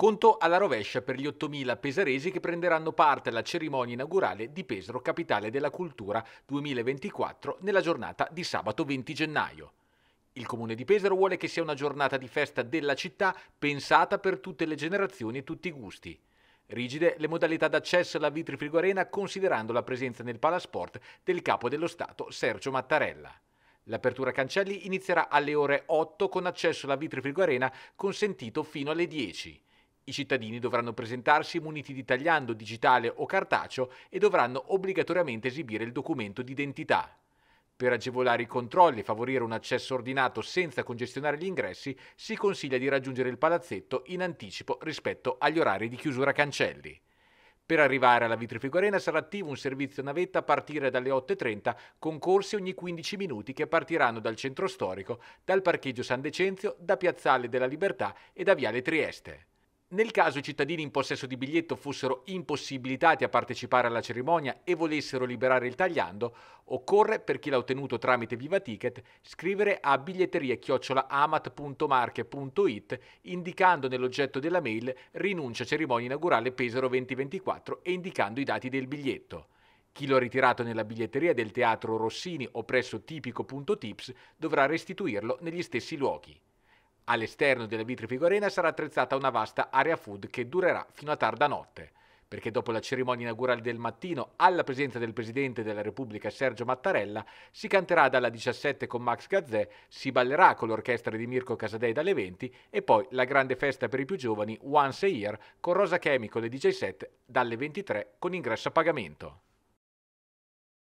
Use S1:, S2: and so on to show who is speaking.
S1: Conto alla rovescia per gli 8.000 pesaresi che prenderanno parte alla cerimonia inaugurale di Pesaro Capitale della Cultura 2024 nella giornata di sabato 20 gennaio. Il comune di Pesaro vuole che sia una giornata di festa della città pensata per tutte le generazioni e tutti i gusti. Rigide le modalità d'accesso alla Vitrifrigo Arena considerando la presenza nel Palasport del capo dello Stato Sergio Mattarella. L'apertura cancelli inizierà alle ore 8 con accesso alla Vitrifrigo Arena consentito fino alle 10. I cittadini dovranno presentarsi muniti di tagliando digitale o cartaceo e dovranno obbligatoriamente esibire il documento d'identità. Per agevolare i controlli e favorire un accesso ordinato senza congestionare gli ingressi, si consiglia di raggiungere il palazzetto in anticipo rispetto agli orari di chiusura cancelli. Per arrivare alla Vitrifico Arena sarà attivo un servizio navetta a partire dalle 8.30 con corsi ogni 15 minuti che partiranno dal centro storico, dal parcheggio San Decenzio, da Piazzale della Libertà e da Viale Trieste. Nel caso i cittadini in possesso di biglietto fossero impossibilitati a partecipare alla cerimonia e volessero liberare il tagliando, occorre, per chi l'ha ottenuto tramite Viva Ticket, scrivere a biglietterie amatmarcheit indicando nell'oggetto della mail rinuncia cerimonia inaugurale Pesaro 2024 e indicando i dati del biglietto. Chi lo ha ritirato nella biglietteria del Teatro Rossini o presso tipico.tips dovrà restituirlo negli stessi luoghi. All'esterno della Vitrifico Arena sarà attrezzata una vasta area food che durerà fino a tarda notte, perché dopo la cerimonia inaugurale del mattino, alla presenza del Presidente della Repubblica Sergio Mattarella, si canterà dalla 17 con Max Gazzè, si ballerà con l'orchestra di Mirko Casadei dalle 20 e poi la grande festa per i più giovani Once a Year con Rosa Chemico e 17 dalle 23 con ingresso a pagamento.